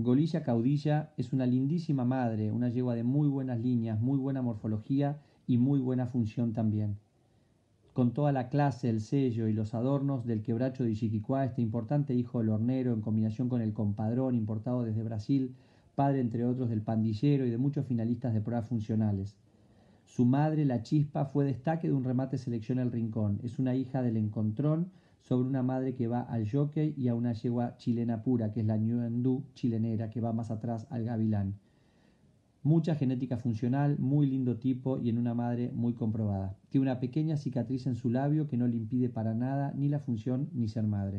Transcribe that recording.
Golilla Caudilla es una lindísima madre, una yegua de muy buenas líneas, muy buena morfología y muy buena función también. Con toda la clase, el sello y los adornos del quebracho de Ixiquicuá, este importante hijo del hornero, en combinación con el compadrón importado desde Brasil, padre entre otros del pandillero y de muchos finalistas de pruebas funcionales. Su madre, la chispa, fue destaque de un remate selección al rincón. Es una hija del encontrón sobre una madre que va al jockey y a una yegua chilena pura, que es la ñuandú chilenera, que va más atrás al gavilán. Mucha genética funcional, muy lindo tipo y en una madre muy comprobada. Tiene una pequeña cicatriz en su labio que no le impide para nada ni la función ni ser madre.